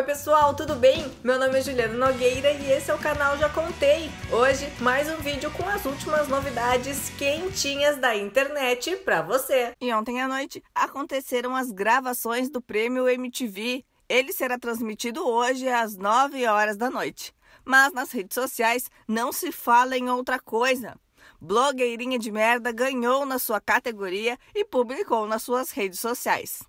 Oi pessoal, tudo bem? Meu nome é Juliana Nogueira e esse é o canal Já Contei. Hoje, mais um vídeo com as últimas novidades quentinhas da internet pra você. E ontem à noite aconteceram as gravações do prêmio MTV. Ele será transmitido hoje às 9 horas da noite. Mas nas redes sociais não se fala em outra coisa. Blogueirinha de merda ganhou na sua categoria e publicou nas suas redes sociais.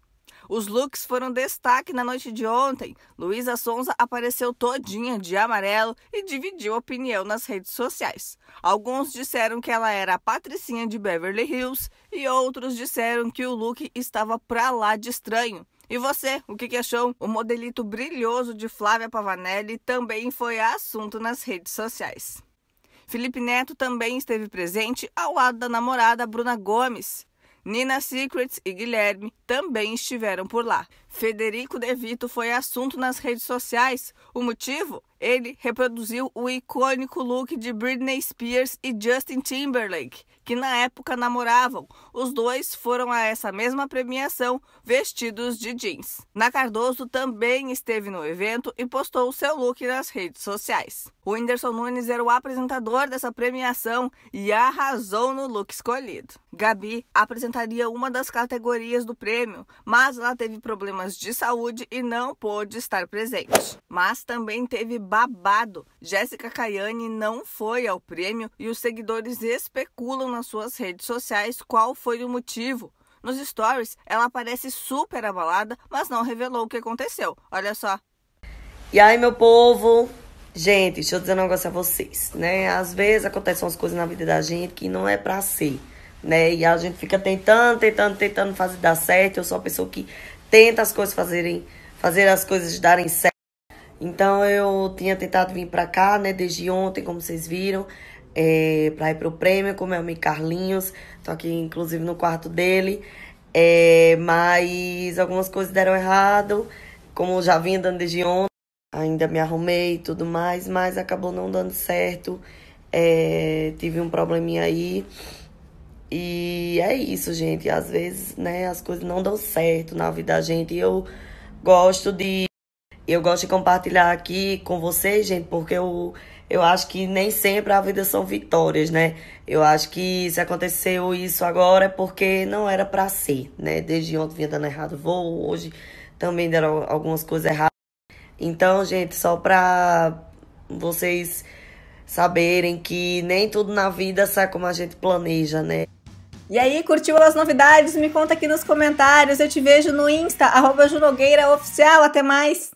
Os looks foram destaque na noite de ontem. Luísa Sonza apareceu todinha de amarelo e dividiu opinião nas redes sociais. Alguns disseram que ela era a patricinha de Beverly Hills e outros disseram que o look estava pra lá de estranho. E você, o que, que, achou? O modelito brilhoso de Flávia Pavanelli também foi assunto nas redes sociais. Felipe Neto também esteve presente ao lado da namorada Bruna Gomes. Nina Secrets e Guilherme também estiveram por lá. Federico De Vito foi assunto nas redes sociais. O motivo? Ele reproduziu o icônico look de Britney Spears e Justin Timberlake, que na época namoravam. Os dois foram a essa mesma premiação vestidos de jeans. Na Cardoso também esteve no evento e postou o seu look nas redes sociais. O Whindersson Nunes era o apresentador dessa premiação e arrasou no look escolhido. Gabi apresentaria uma das categorias do prêmio, mas ela teve problemas problemas de saúde e não pôde estar presente. Mas também teve babado. Jéssica Caiane não foi ao prêmio e os seguidores especulam nas suas redes sociais qual foi o motivo. Nos stories, ela parece super abalada, mas não revelou o que aconteceu. Olha só. E aí, meu povo? Gente, deixa eu dizer um negócio a vocês, né? Às vezes acontecem umas coisas na vida da gente que não é pra ser, né? E a gente fica tentando, tentando, tentando fazer dar certo. Eu sou uma pessoa que tenta as coisas fazerem, fazer as coisas darem certo. Então eu tinha tentado vir para cá, né, desde ontem, como vocês viram, é, para ir pro prêmio com é meu amigo Carlinhos. Tô aqui inclusive no quarto dele. É, mas algumas coisas deram errado, como já vinha dando desde ontem, ainda me arrumei e tudo mais, mas acabou não dando certo. É, tive um probleminha aí. E é isso, gente. Às vezes, né, as coisas não dão certo na vida da gente. E eu gosto de. Eu gosto de compartilhar aqui com vocês, gente, porque eu, eu acho que nem sempre a vida são vitórias, né? Eu acho que se aconteceu isso agora é porque não era para ser, né? Desde ontem vinha dando errado voo, hoje também deram algumas coisas erradas. Então, gente, só pra vocês saberem que nem tudo na vida sai como a gente planeja, né? E aí, curtiu as novidades? Me conta aqui nos comentários. Eu te vejo no Insta, arroba Junogueira Oficial. Até mais!